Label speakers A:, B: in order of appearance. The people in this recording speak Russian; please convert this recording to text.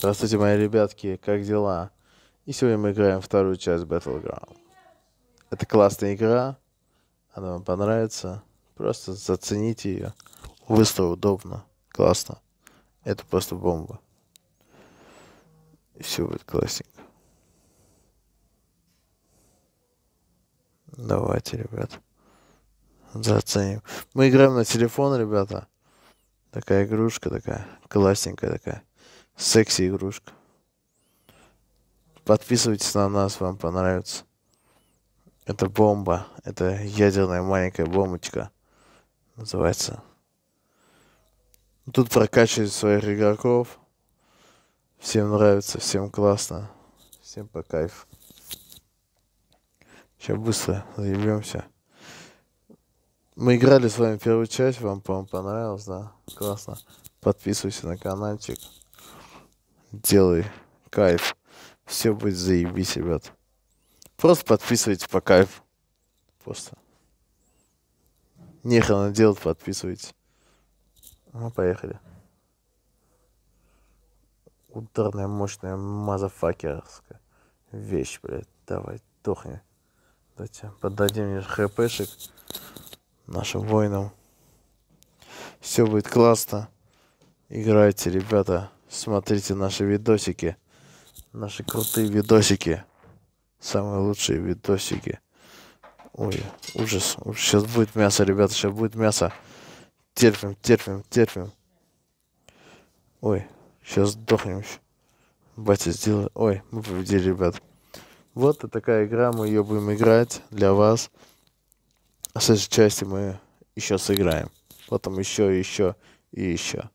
A: Здравствуйте, мои ребятки, как дела? И сегодня мы играем вторую часть Battleground. Это классная игра, она вам понравится. Просто зацените ее. Быстро, удобно, классно. Это просто бомба. И все будет классненько. Давайте, ребят. Заценим. Мы играем на телефон, ребята. Такая игрушка такая, классненькая такая секси-игрушка. Подписывайтесь на нас, вам понравится. Это бомба. Это ядерная маленькая бомбочка. Называется. Тут прокачивают своих игроков. Всем нравится, всем классно. Всем по кайф Сейчас быстро заебемся. Мы играли с вами первую часть, вам, по-моему, понравилось, да? Классно. Подписывайся на каналчик делай кайф. Все будет заебись, ребят. Просто подписывайтесь по кайф, Просто. Нехрена делать, подписывайтесь. Ну, поехали. Ударная, мощная, мазафакерская вещь, блядь. Давай, тухни. Давайте подадим мне хпшек нашим воинам. Все будет классно. Играйте, ребята. Смотрите наши видосики. Наши крутые видосики. Самые лучшие видосики. Ой, ужас. Сейчас будет мясо, ребята, сейчас будет мясо. Терпим, терпим, терпим. Ой, сейчас сдохнем. Батя сделал... Ой, мы победили, ребят. Вот и такая игра, мы ее будем играть для вас. А с этой части мы еще сыграем. Потом еще, еще и еще.